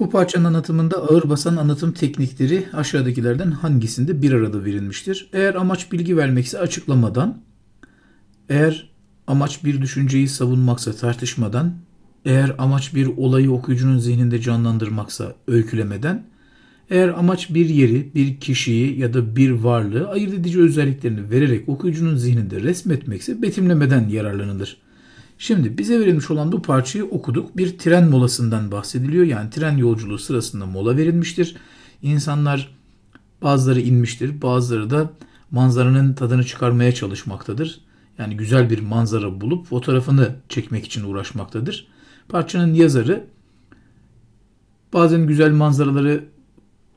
Bu parçanın anlatımında ağır basan anlatım teknikleri aşağıdakilerden hangisinde bir arada verilmiştir? Eğer amaç bilgi vermekse açıklamadan, eğer amaç bir düşünceyi savunmaksa tartışmadan, eğer amaç bir olayı okuyucunun zihninde canlandırmaksa öykülemeden, eğer amaç bir yeri, bir kişiyi ya da bir varlığı ayırt edici özelliklerini vererek okuyucunun zihninde resmetmekse betimlemeden yararlanılır. Şimdi bize verilmiş olan bu parçayı okuduk. Bir tren molasından bahsediliyor. Yani tren yolculuğu sırasında mola verilmiştir. İnsanlar bazıları inmiştir, bazıları da manzaranın tadını çıkarmaya çalışmaktadır. Yani güzel bir manzara bulup fotoğrafını çekmek için uğraşmaktadır. Parçanın yazarı bazen güzel manzaraları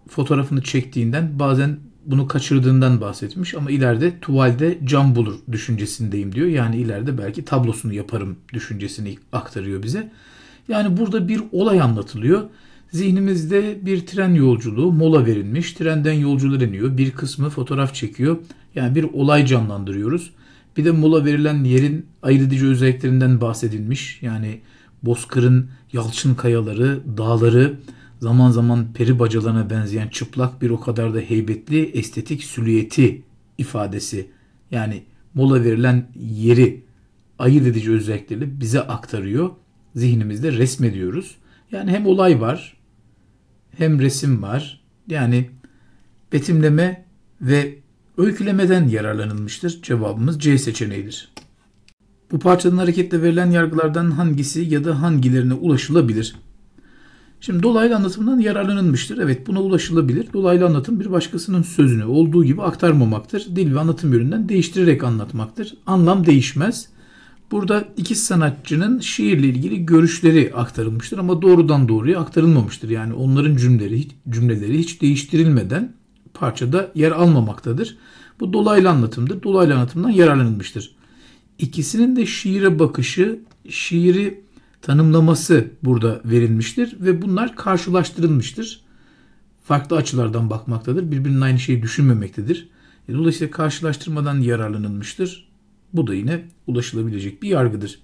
fotoğrafını çektiğinden, bazen bunu kaçırdığından bahsetmiş ama ileride tuvalde cam bulur düşüncesindeyim diyor. Yani ileride belki tablosunu yaparım düşüncesini aktarıyor bize. Yani burada bir olay anlatılıyor. Zihnimizde bir tren yolculuğu mola verilmiş. Trenden yolcular iniyor. Bir kısmı fotoğraf çekiyor. Yani bir olay canlandırıyoruz. Bir de mola verilen yerin ayırt edici özelliklerinden bahsedilmiş. Yani bozkırın, yalçın kayaları, dağları, zaman zaman peri bacalarına benzeyen çıplak bir o kadar da heybetli estetik sülüyeti ifadesi yani mola verilen yeri ayırt edici özellikleri bize aktarıyor. Zihnimizde resmediyoruz. Yani hem olay var hem resim var. Yani betimleme ve öykülemeden yararlanılmıştır. Cevabımız C seçeneğidir. Bu parçadan hareketle verilen yargılardan hangisi ya da hangilerine ulaşılabilir? Şimdi dolaylı anlatımdan yararlanılmıştır. Evet buna ulaşılabilir. Dolaylı anlatım bir başkasının sözünü olduğu gibi aktarmamaktır. Dil ve anlatım yönünden değiştirerek anlatmaktır. Anlam değişmez. Burada iki sanatçının şiirle ilgili görüşleri aktarılmıştır ama doğrudan doğruya aktarılmamıştır. Yani onların cümleleri, cümleleri hiç değiştirilmeden parçada yer almamaktadır. Bu dolaylı anlatımdır. Dolaylı anlatımdan yararlanılmıştır. İkisinin de şiire bakışı şiiri tanımlaması burada verilmiştir ve bunlar karşılaştırılmıştır. Farklı açılardan bakmaktadır. Birbirinin aynı şeyi düşünmemektedir. E, dolayısıyla karşılaştırmadan yararlanılmıştır. Bu da yine ulaşılabilecek bir yargıdır.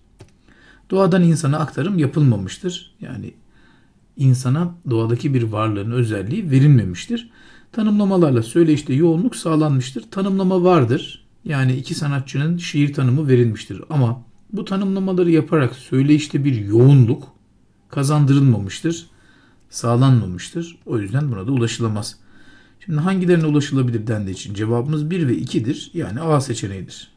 Doğadan insana aktarım yapılmamıştır. Yani insana doğadaki bir varlığın özelliği verilmemiştir. Tanımlamalarla söyleyişte yoğunluk sağlanmıştır. Tanımlama vardır. Yani iki sanatçının şiir tanımı verilmiştir ama bu tanımlamaları yaparak söyleyişte bir yoğunluk kazandırılmamıştır, sağlanmamıştır. O yüzden buna da ulaşılamaz. Şimdi hangilerine ulaşılabilir dendiği için cevabımız 1 ve 2'dir. Yani A seçeneğidir.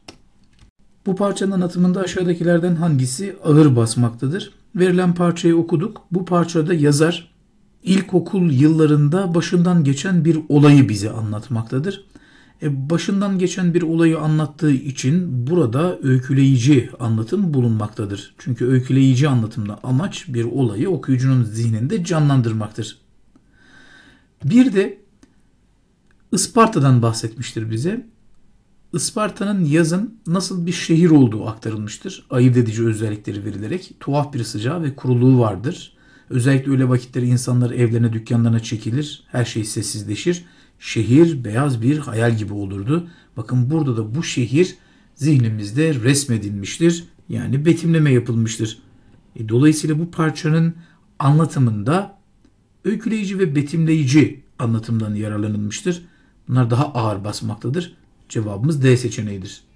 Bu parçanın anlatımında aşağıdakilerden hangisi ağır basmaktadır? Verilen parçayı okuduk. Bu parçada yazar ilkokul yıllarında başından geçen bir olayı bize anlatmaktadır. E, başından geçen bir olayı anlattığı için burada öyküleyici anlatım bulunmaktadır. Çünkü öyküleyici anlatımda amaç bir olayı okuyucunun zihninde canlandırmaktır. Bir de Isparta'dan bahsetmiştir bize. Isparta'nın yazın nasıl bir şehir olduğu aktarılmıştır. Ayırt edici özellikleri verilerek tuhaf bir sıcağı ve kuruluğu vardır. Özellikle öyle vakitleri insanlar evlerine dükkanlarına çekilir, her şey sessizleşir şehir beyaz bir hayal gibi olurdu. Bakın burada da bu şehir zihnimizde resmedilmiştir. Yani betimleme yapılmıştır. E, dolayısıyla bu parçanın anlatımında öyküleyici ve betimleyici anlatımdan yararlanılmıştır. Bunlar daha ağır basmaktadır. Cevabımız D seçeneğidir.